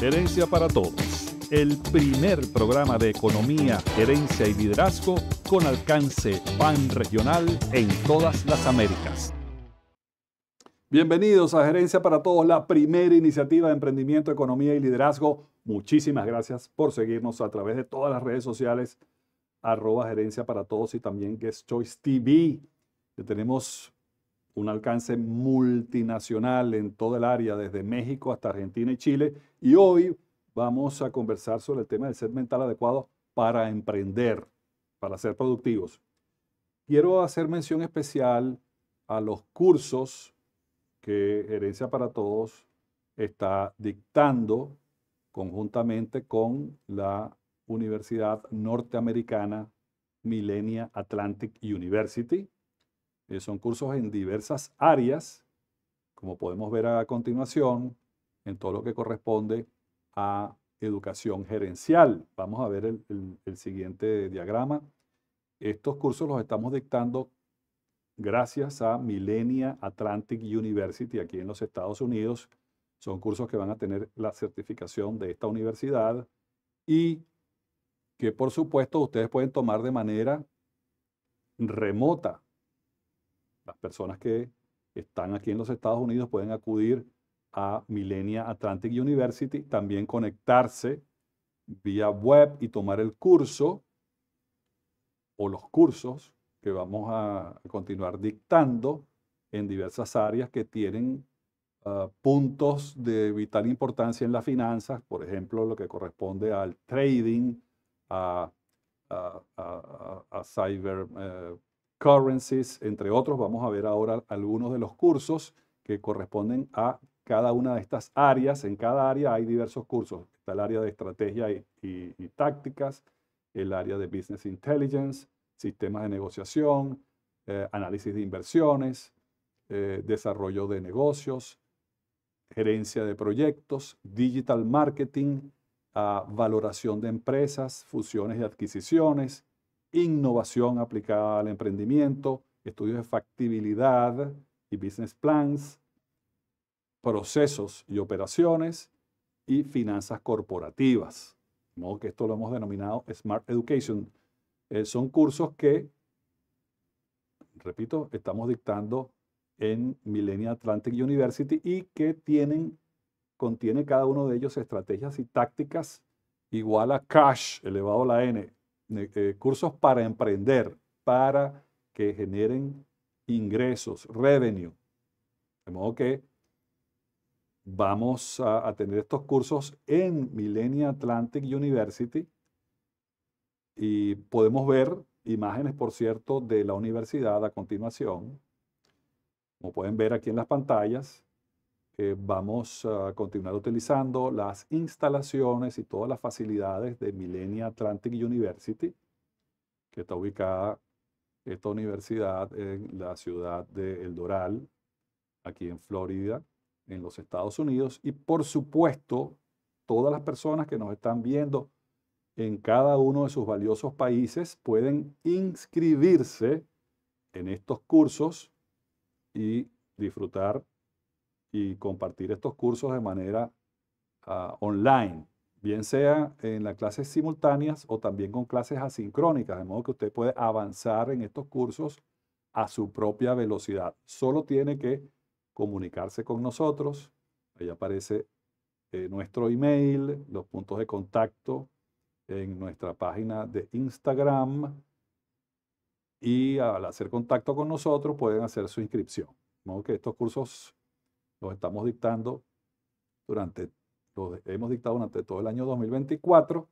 Gerencia para Todos, el primer programa de economía, gerencia y liderazgo con alcance pan-regional en todas las Américas. Bienvenidos a Gerencia para Todos, la primera iniciativa de emprendimiento, economía y liderazgo. Muchísimas gracias por seguirnos a través de todas las redes sociales, arroba Gerencia para Todos y también Guest Choice TV. tenemos un alcance multinacional en todo el área, desde México hasta Argentina y Chile. Y hoy vamos a conversar sobre el tema del ser mental adecuado para emprender, para ser productivos. Quiero hacer mención especial a los cursos que Herencia para Todos está dictando conjuntamente con la Universidad Norteamericana Millennia Atlantic University, eh, son cursos en diversas áreas, como podemos ver a continuación, en todo lo que corresponde a educación gerencial. Vamos a ver el, siguiente diagrama. Estos cursos los estamos dictando gracias a millenia Atlantic University aquí en los Estados Unidos. Son cursos que van a tener la certificación de esta universidad y que por supuesto ustedes pueden tomar de manera remota las personas que están aquí en los Estados Unidos pueden acudir a Millenia Atlantic University, también conectarse vía web y tomar el curso o los cursos que vamos a continuar dictando en diversas áreas que tienen ah, puntos de vital importancia en las finanzas, por ejemplo, lo que corresponde al trading, a, cyber eh, currencies, entre otros. Vamos a ver ahora algunos de los cursos que corresponden a cada una de estas áreas. En cada área hay diversos cursos. Está el área de estrategia y, tácticas, el área de business intelligence, sistemas de negociación, eh, análisis de inversiones, eh, desarrollo de negocios, gerencia de proyectos, digital marketing, ah, valoración de empresas, fusiones y adquisiciones, innovación aplicada al emprendimiento, estudios de factibilidad y business plans, procesos y operaciones y finanzas corporativas. modo Que esto lo hemos denominado Smart Education. Eh, son cursos que, repito, estamos dictando en Millennium Atlantic University y que tienen, contiene cada uno de ellos estrategias y tácticas igual a CASH, elevado a la N, eh, eh, cursos para emprender, para que generen ingresos, revenue. De modo que vamos a, tener estos cursos en Millennium Atlantic University y podemos ver imágenes, por cierto, de la universidad a continuación. Como pueden ver aquí en las pantallas, eh, vamos a continuar utilizando las instalaciones y todas las facilidades de Millenia Atlantic University, que está ubicada esta universidad en la ciudad de El Doral, aquí en Florida, en los Estados Unidos. Y por supuesto, todas las personas que nos están viendo en cada uno de sus valiosos países pueden inscribirse en estos cursos y disfrutar y compartir estos cursos de manera ah, online, bien sea en las clases simultáneas o también con clases asincrónicas, de modo que usted puede avanzar en estos cursos a su propia velocidad. Solo tiene que comunicarse con nosotros. Ahí aparece eh, nuestro email, los puntos de contacto en nuestra página de Instagram. Y al hacer contacto con nosotros pueden hacer su inscripción. De modo Que estos cursos los estamos dictando durante, hemos dictado durante todo el año 2024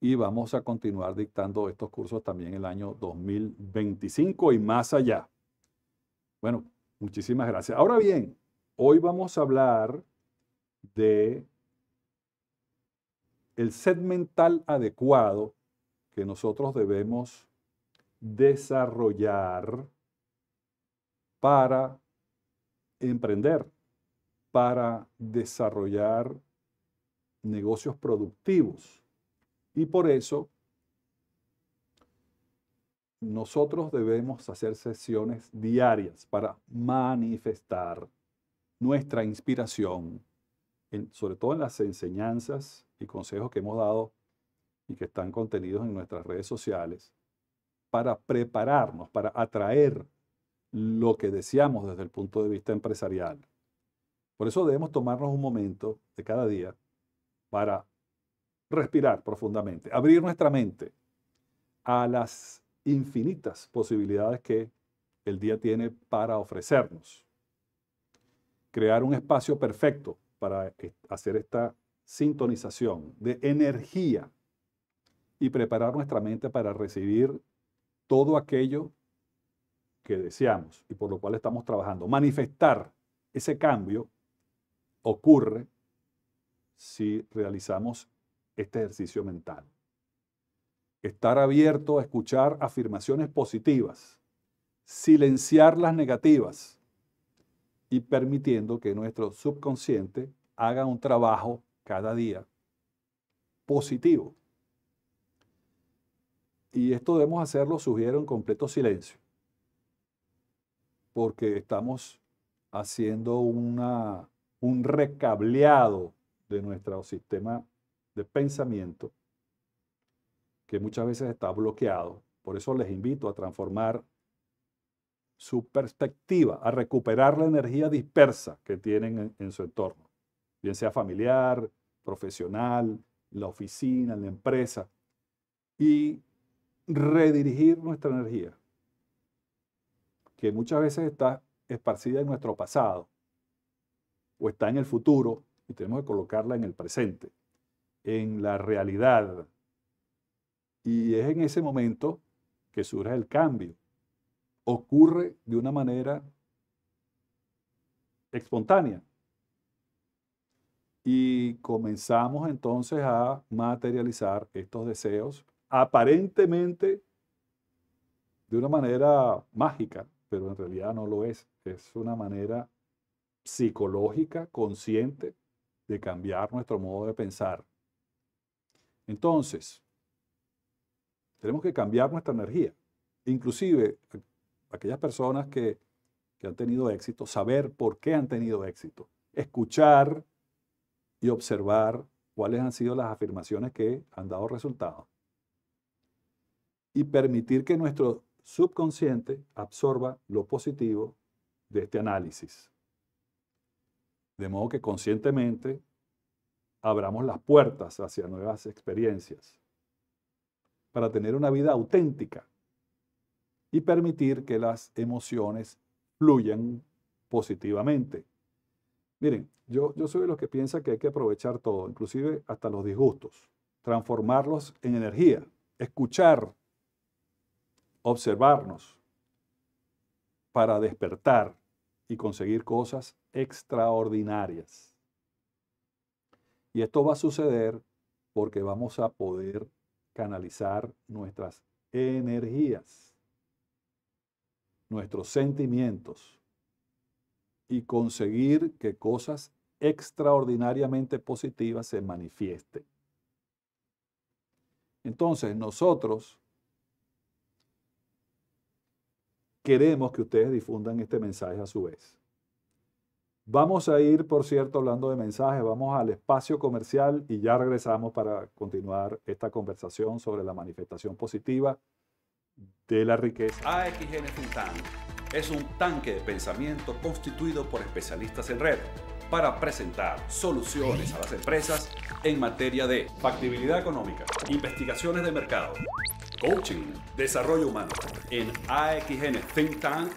y vamos a continuar dictando estos cursos también el año 2025 y más allá. Bueno, muchísimas gracias. Ahora bien, hoy vamos a hablar de el set mental adecuado que nosotros debemos desarrollar para emprender para desarrollar negocios productivos. Y por eso nosotros debemos hacer sesiones diarias para manifestar nuestra inspiración, sobre todo en las enseñanzas y consejos que hemos dado y que están contenidos en nuestras redes sociales, para prepararnos, para atraer lo que deseamos desde el punto de vista empresarial. Por eso debemos tomarnos un momento de cada día para respirar profundamente, abrir nuestra mente a las infinitas posibilidades que el día tiene para ofrecernos. Crear un espacio perfecto para e, hacer esta sintonización de energía y preparar nuestra mente para recibir todo aquello que deseamos y por lo cual estamos trabajando. Manifestar ese cambio ocurre si realizamos este ejercicio mental. Estar abierto a escuchar afirmaciones positivas, silenciar las negativas y permitiendo que nuestro subconsciente haga un trabajo cada día positivo. Y esto debemos hacerlo, sugiero, en completo silencio, porque estamos haciendo una un recableado de nuestro sistema de pensamiento que muchas veces está bloqueado. Por eso les invito a transformar su perspectiva, a recuperar la energía dispersa que tienen en, su entorno, bien sea familiar, profesional, la oficina, la empresa, y redirigir nuestra energía, que muchas veces está esparcida en nuestro pasado, o está en el futuro y tenemos que colocarla en el presente, en la realidad. Y es en ese momento que surge el cambio. Ocurre de una manera espontánea. Y comenzamos entonces a materializar estos deseos aparentemente de una manera mágica, pero en realidad no lo es. Es una manera psicológica, consciente, de cambiar nuestro modo de pensar. Entonces, tenemos que cambiar nuestra energía. Inclusive, aquellas personas que, han tenido éxito, saber por qué han tenido éxito, escuchar y observar cuáles han sido las afirmaciones que han dado resultado. y permitir que nuestro subconsciente absorba lo positivo de este análisis. De modo que conscientemente abramos las puertas hacia nuevas experiencias para tener una vida auténtica y permitir que las emociones fluyan positivamente. Miren, yo, yo soy de los que piensa que hay que aprovechar todo, inclusive hasta los disgustos, transformarlos en energía, escuchar, observarnos para despertar y conseguir cosas extraordinarias. Y esto va a suceder porque vamos a poder canalizar nuestras energías, nuestros sentimientos y conseguir que cosas extraordinariamente positivas se manifiesten. Entonces, nosotros queremos que ustedes difundan este mensaje a su vez. Vamos a ir, por cierto, hablando de mensajes, vamos al espacio comercial y ya regresamos para continuar esta conversación sobre la manifestación positiva de la riqueza. AXN Think Tank es un tanque de pensamiento constituido por especialistas en red para presentar soluciones a las empresas en materia de factibilidad económica, investigaciones de mercado, coaching, desarrollo humano. En AXN Think Tank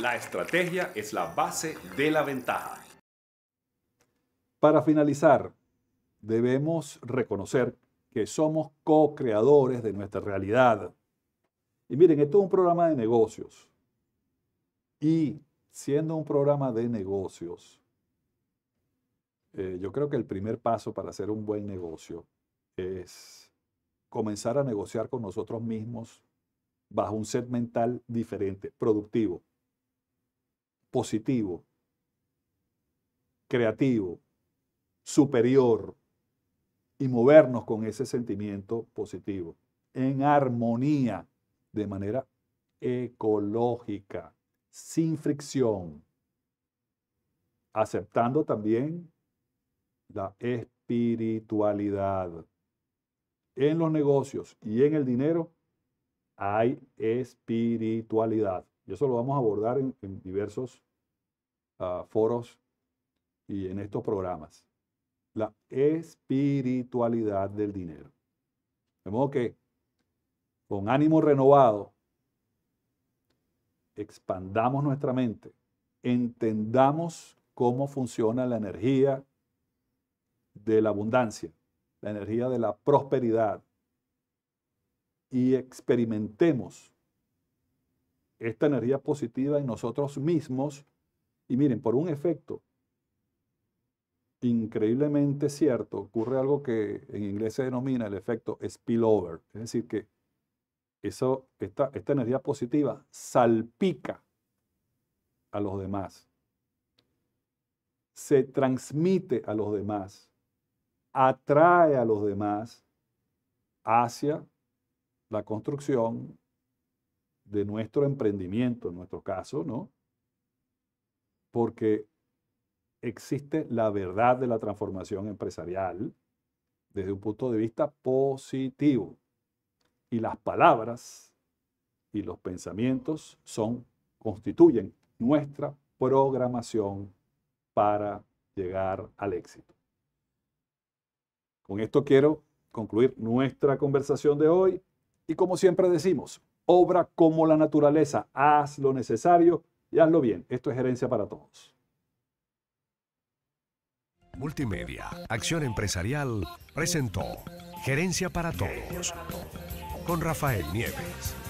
la estrategia es la base de la ventaja. Para finalizar, debemos reconocer que somos co-creadores de nuestra realidad. Y miren, esto es un programa de negocios. Y siendo un programa de negocios, eh, yo creo que el primer paso para hacer un buen negocio es comenzar a negociar con nosotros mismos bajo un set mental diferente, productivo positivo, creativo, superior y movernos con ese sentimiento positivo, en armonía, de manera ecológica, sin fricción, aceptando también la espiritualidad. En los negocios y en el dinero hay espiritualidad. Y eso lo vamos a abordar en, diversos Ah, foros y en estos programas. La espiritualidad del dinero. De modo que con ánimo renovado expandamos nuestra mente, entendamos cómo funciona la energía de la abundancia, la energía de la prosperidad y experimentemos esta energía positiva en nosotros mismos y miren, por un efecto increíblemente cierto, ocurre algo que en inglés se denomina el efecto spillover. Es decir, que eso, esta, esta energía positiva salpica a los demás, se transmite a los demás, atrae a los demás hacia la construcción de nuestro emprendimiento, en nuestro caso, ¿no? porque existe la verdad de la transformación empresarial desde un punto de vista positivo. Y las palabras y los pensamientos son, constituyen nuestra programación para llegar al éxito. Con esto quiero concluir nuestra conversación de hoy y como siempre decimos, obra como la naturaleza, haz lo necesario ya lo bien. Esto es gerencia para todos. Multimedia, Acción Empresarial, presentó Gerencia para Todos con Rafael Nieves.